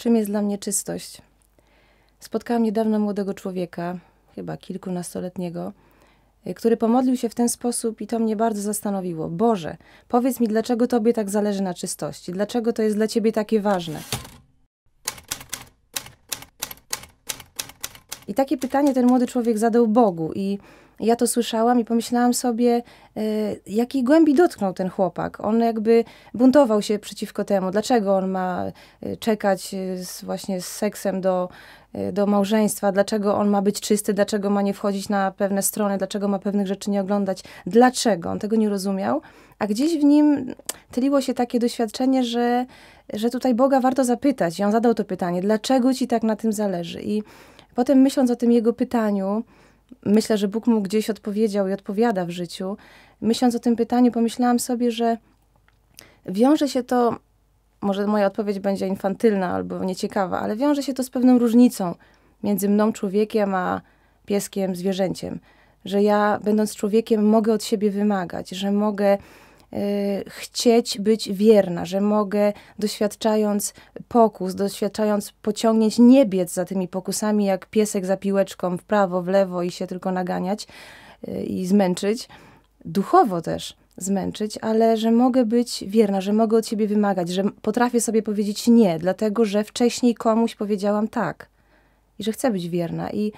Czym jest dla mnie czystość? Spotkałam niedawno młodego człowieka, chyba kilkunastoletniego, y, który pomodlił się w ten sposób i to mnie bardzo zastanowiło. Boże, powiedz mi, dlaczego Tobie tak zależy na czystości? Dlaczego to jest dla Ciebie takie ważne? I takie pytanie ten młody człowiek zadał Bogu. I ja to słyszałam i pomyślałam sobie, y, jakiej głębi dotknął ten chłopak. On jakby buntował się przeciwko temu. Dlaczego on ma e, czekać e, z, właśnie z seksem do, do małżeństwa? Dlaczego on ma być czysty? Dlaczego ma nie wchodzić na pewne strony? Dlaczego ma pewnych rzeczy nie oglądać? Dlaczego? On tego nie rozumiał. A gdzieś w nim tyliło się takie doświadczenie, że, że tutaj Boga warto zapytać. I on zadał to pytanie, dlaczego ci tak na tym zależy? I Potem myśląc o tym jego pytaniu, myślę, że Bóg mu gdzieś odpowiedział i odpowiada w życiu. Myśląc o tym pytaniu, pomyślałam sobie, że wiąże się to, może moja odpowiedź będzie infantylna albo nieciekawa, ale wiąże się to z pewną różnicą między mną, człowiekiem, a pieskiem, zwierzęciem. Że ja, będąc człowiekiem, mogę od siebie wymagać, że mogę Y, chcieć być wierna, że mogę doświadczając pokus, doświadczając pociągnięć, nie biec za tymi pokusami jak piesek za piłeczką w prawo, w lewo i się tylko naganiać y, i zmęczyć. Duchowo też zmęczyć, ale że mogę być wierna, że mogę od siebie wymagać, że potrafię sobie powiedzieć nie, dlatego że wcześniej komuś powiedziałam tak i że chcę być wierna. I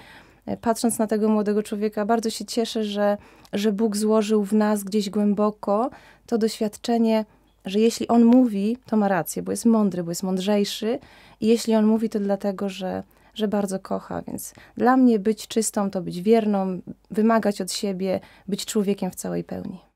E, patrząc na tego młodego człowieka, bardzo się cieszę, że, że Bóg złożył w nas gdzieś głęboko to doświadczenie, że jeśli on mówi, to ma rację, bo jest mądry, bo jest mądrzejszy, i jeśli on mówi, to dlatego, że, że bardzo kocha. Więc dla mnie być czystą to być wierną, wymagać od siebie, być człowiekiem w całej pełni.